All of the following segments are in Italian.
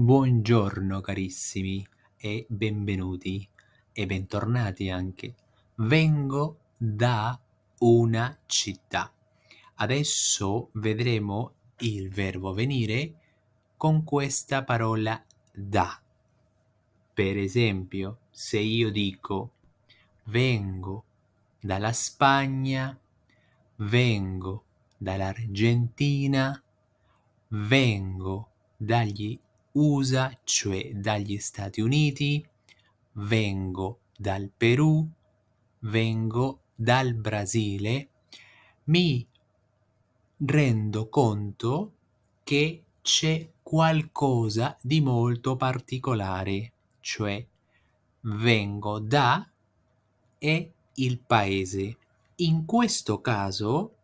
Buongiorno carissimi e benvenuti e bentornati anche. Vengo da una città. Adesso vedremo il verbo venire con questa parola da. Per esempio, se io dico vengo dalla Spagna, vengo dall'Argentina, vengo dagli USA, cioè dagli Stati Uniti, vengo dal Perù, vengo dal Brasile, mi rendo conto che c'è qualcosa di molto particolare, cioè vengo da e il paese. In questo caso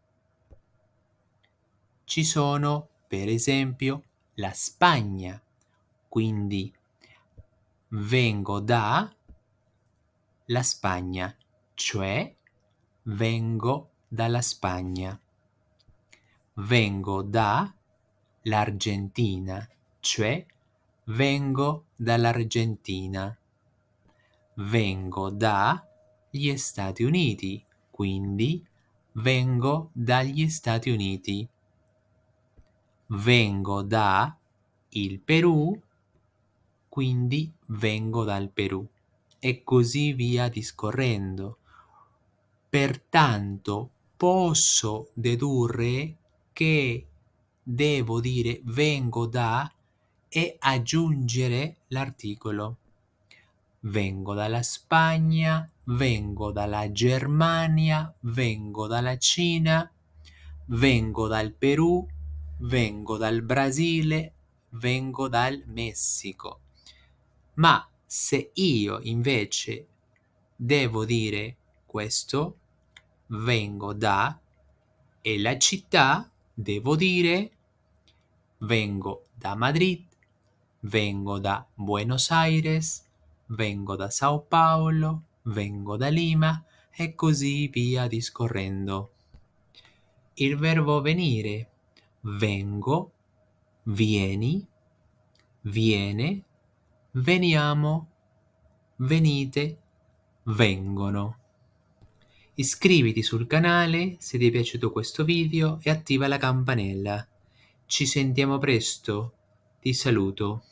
ci sono, per esempio, la Spagna, quindi vengo da la Spagna, cioè vengo dalla Spagna. Vengo da l'Argentina, cioè vengo dall'Argentina. Vengo da gli Stati Uniti, quindi vengo dagli Stati Uniti. Vengo da il Perù, quindi vengo dal Perù e così via discorrendo. Pertanto posso dedurre che devo dire vengo da e aggiungere l'articolo. Vengo dalla Spagna, vengo dalla Germania, vengo dalla Cina, vengo dal Perù, vengo dal Brasile, vengo dal Messico. Ma se io invece devo dire questo, vengo da e la città devo dire vengo da Madrid, vengo da Buenos Aires, vengo da Sao Paolo, vengo da Lima e così via discorrendo. Il verbo venire, vengo, vieni, viene, veniamo, venite, vengono. Iscriviti sul canale se ti è piaciuto questo video e attiva la campanella. Ci sentiamo presto, ti saluto.